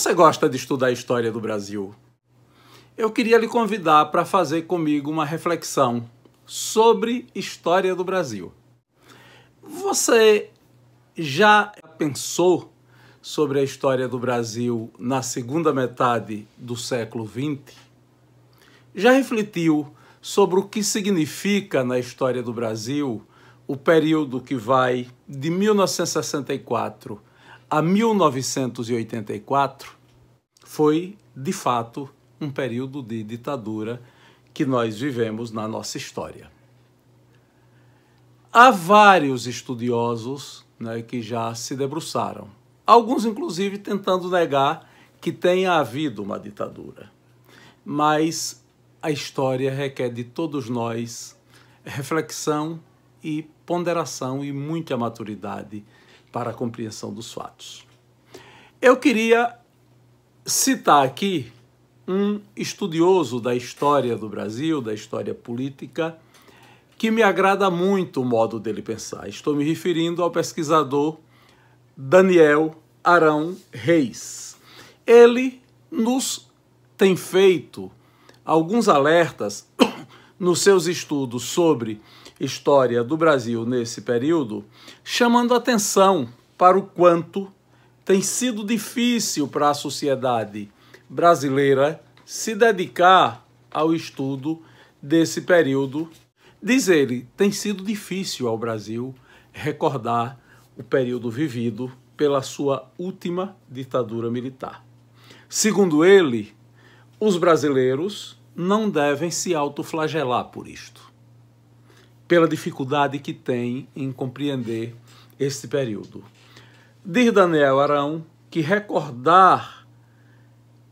Você gosta de estudar a história do Brasil? Eu queria lhe convidar para fazer comigo uma reflexão sobre história do Brasil. Você já pensou sobre a história do Brasil na segunda metade do século XX? Já refletiu sobre o que significa na história do Brasil o período que vai de 1964 a 1984? foi, de fato, um período de ditadura que nós vivemos na nossa história. Há vários estudiosos né, que já se debruçaram, alguns, inclusive, tentando negar que tenha havido uma ditadura. Mas a história requer de todos nós reflexão e ponderação e muita maturidade para a compreensão dos fatos. Eu queria citar aqui um estudioso da história do Brasil, da história política, que me agrada muito o modo dele pensar. Estou me referindo ao pesquisador Daniel Arão Reis. Ele nos tem feito alguns alertas nos seus estudos sobre história do Brasil nesse período, chamando atenção para o quanto tem sido difícil para a sociedade brasileira se dedicar ao estudo desse período. Diz ele, tem sido difícil ao Brasil recordar o período vivido pela sua última ditadura militar. Segundo ele, os brasileiros não devem se autoflagelar por isto, pela dificuldade que têm em compreender este período. Diz Daniel Arão que recordar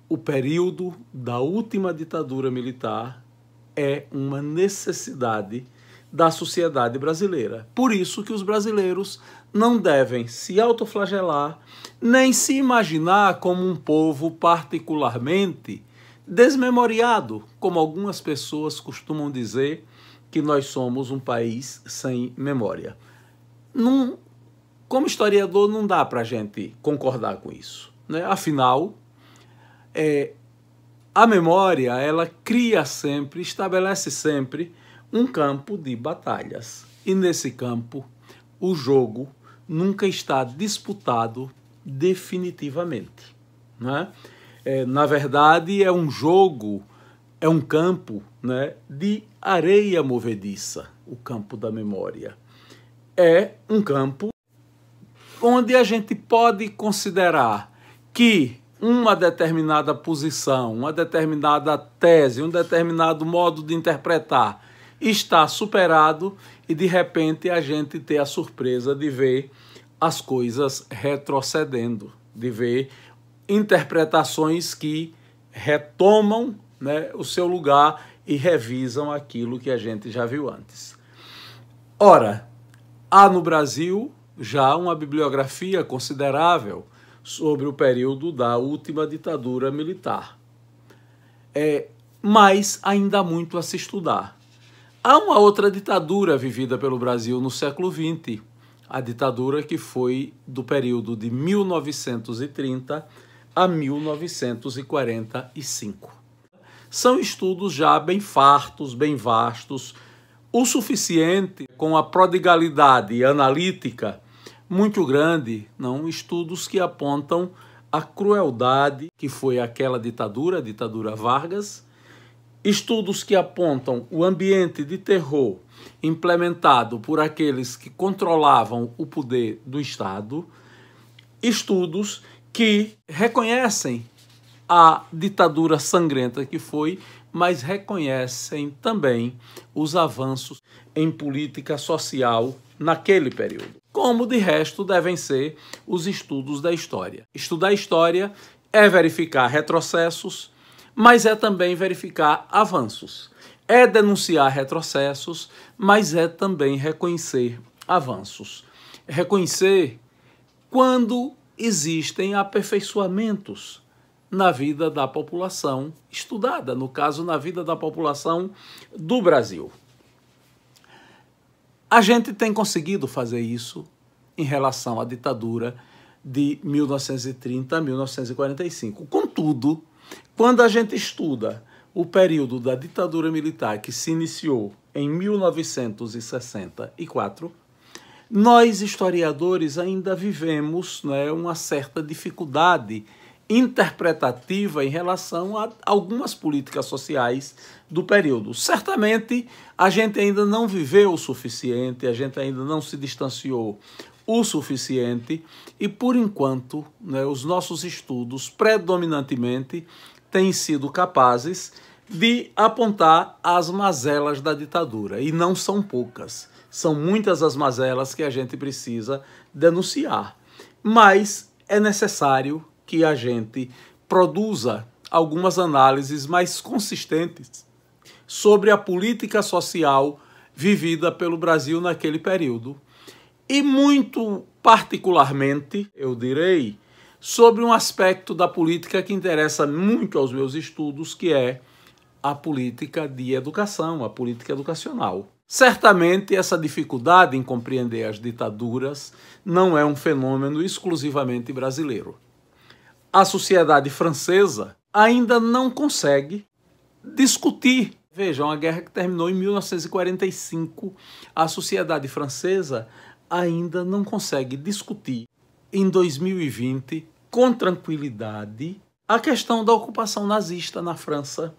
o período da última ditadura militar é uma necessidade da sociedade brasileira. Por isso que os brasileiros não devem se autoflagelar, nem se imaginar como um povo particularmente desmemoriado, como algumas pessoas costumam dizer que nós somos um país sem memória. Num como historiador, não dá para a gente concordar com isso. Né? Afinal, é, a memória ela cria sempre, estabelece sempre um campo de batalhas. E nesse campo, o jogo nunca está disputado definitivamente. Né? É, na verdade, é um jogo, é um campo né, de areia movediça, o campo da memória. É um campo onde a gente pode considerar que uma determinada posição, uma determinada tese, um determinado modo de interpretar está superado e de repente a gente ter a surpresa de ver as coisas retrocedendo, de ver interpretações que retomam né, o seu lugar e revisam aquilo que a gente já viu antes. Ora, há no Brasil já uma bibliografia considerável sobre o período da última ditadura militar. É, mas ainda há muito a se estudar. Há uma outra ditadura vivida pelo Brasil no século XX, a ditadura que foi do período de 1930 a 1945. São estudos já bem fartos, bem vastos, o suficiente com a prodigalidade analítica muito grande, não estudos que apontam a crueldade que foi aquela ditadura, a ditadura Vargas, estudos que apontam o ambiente de terror implementado por aqueles que controlavam o poder do Estado, estudos que reconhecem a ditadura sangrenta que foi mas reconhecem também os avanços em política social naquele período. Como de resto devem ser os estudos da história. Estudar história é verificar retrocessos, mas é também verificar avanços. É denunciar retrocessos, mas é também reconhecer avanços. Reconhecer quando existem aperfeiçoamentos na vida da população estudada, no caso, na vida da população do Brasil. A gente tem conseguido fazer isso em relação à ditadura de 1930 a 1945. Contudo, quando a gente estuda o período da ditadura militar que se iniciou em 1964, nós historiadores ainda vivemos né, uma certa dificuldade interpretativa em relação a algumas políticas sociais do período. Certamente a gente ainda não viveu o suficiente, a gente ainda não se distanciou o suficiente e, por enquanto, né, os nossos estudos predominantemente têm sido capazes de apontar as mazelas da ditadura e não são poucas. São muitas as mazelas que a gente precisa denunciar. Mas é necessário que a gente produza algumas análises mais consistentes sobre a política social vivida pelo Brasil naquele período. E muito particularmente, eu direi, sobre um aspecto da política que interessa muito aos meus estudos, que é a política de educação, a política educacional. Certamente, essa dificuldade em compreender as ditaduras não é um fenômeno exclusivamente brasileiro a sociedade francesa ainda não consegue discutir. Vejam, a guerra que terminou em 1945, a sociedade francesa ainda não consegue discutir em 2020 com tranquilidade a questão da ocupação nazista na França,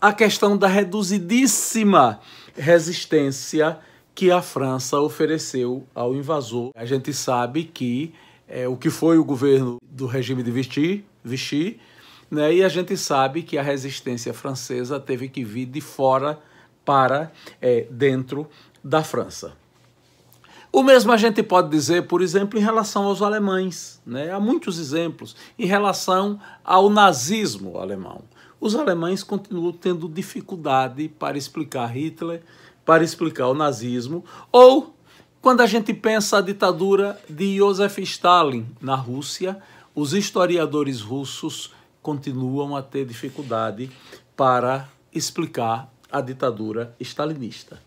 a questão da reduzidíssima resistência que a França ofereceu ao invasor. A gente sabe que é, o que foi o governo do regime de Vichy, Vichy né? e a gente sabe que a resistência francesa teve que vir de fora para é, dentro da França. O mesmo a gente pode dizer, por exemplo, em relação aos alemães. Né? Há muitos exemplos em relação ao nazismo alemão. Os alemães continuam tendo dificuldade para explicar Hitler, para explicar o nazismo, ou quando a gente pensa a ditadura de Joseph Stalin na Rússia, os historiadores russos continuam a ter dificuldade para explicar a ditadura stalinista.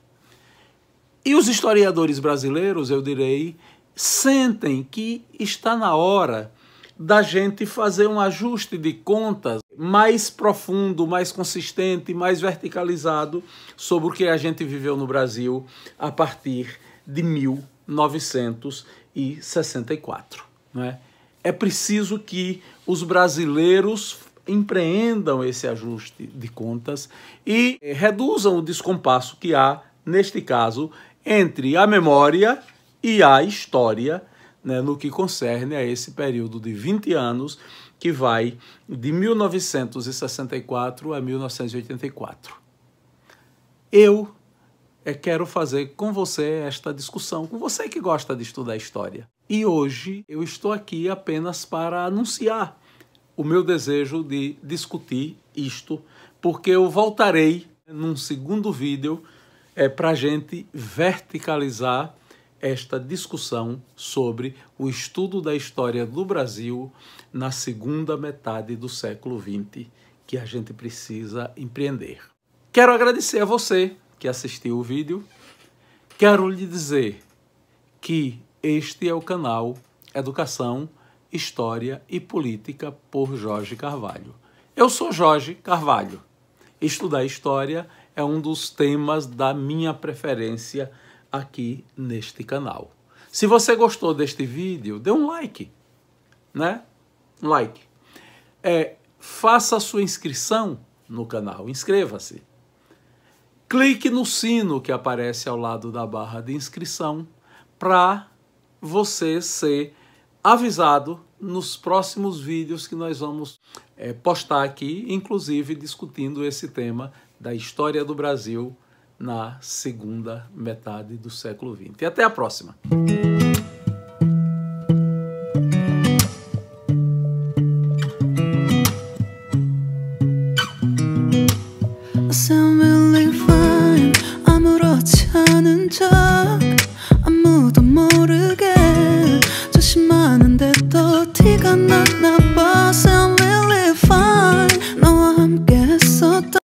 E os historiadores brasileiros, eu direi, sentem que está na hora da gente fazer um ajuste de contas mais profundo, mais consistente, mais verticalizado sobre o que a gente viveu no Brasil a partir de 1964. Né? É preciso que os brasileiros empreendam esse ajuste de contas e eh, reduzam o descompasso que há, neste caso, entre a memória e a história, né, no que concerne a esse período de 20 anos que vai de 1964 a 1984. Eu é, quero fazer com você esta discussão, com você que gosta de estudar história. E hoje eu estou aqui apenas para anunciar o meu desejo de discutir isto, porque eu voltarei num segundo vídeo é, para a gente verticalizar esta discussão sobre o estudo da história do Brasil na segunda metade do século XX que a gente precisa empreender. Quero agradecer a você que assistiu o vídeo. Quero lhe dizer que este é o canal Educação, História e Política por Jorge Carvalho. Eu sou Jorge Carvalho. Estudar história é um dos temas da minha preferência aqui neste canal. Se você gostou deste vídeo, dê um like, né? like. É, faça sua inscrição no canal, inscreva-se clique no sino que aparece ao lado da barra de inscrição para você ser avisado nos próximos vídeos que nós vamos é, postar aqui, inclusive discutindo esse tema da história do Brasil na segunda metade do século XX. E até a próxima!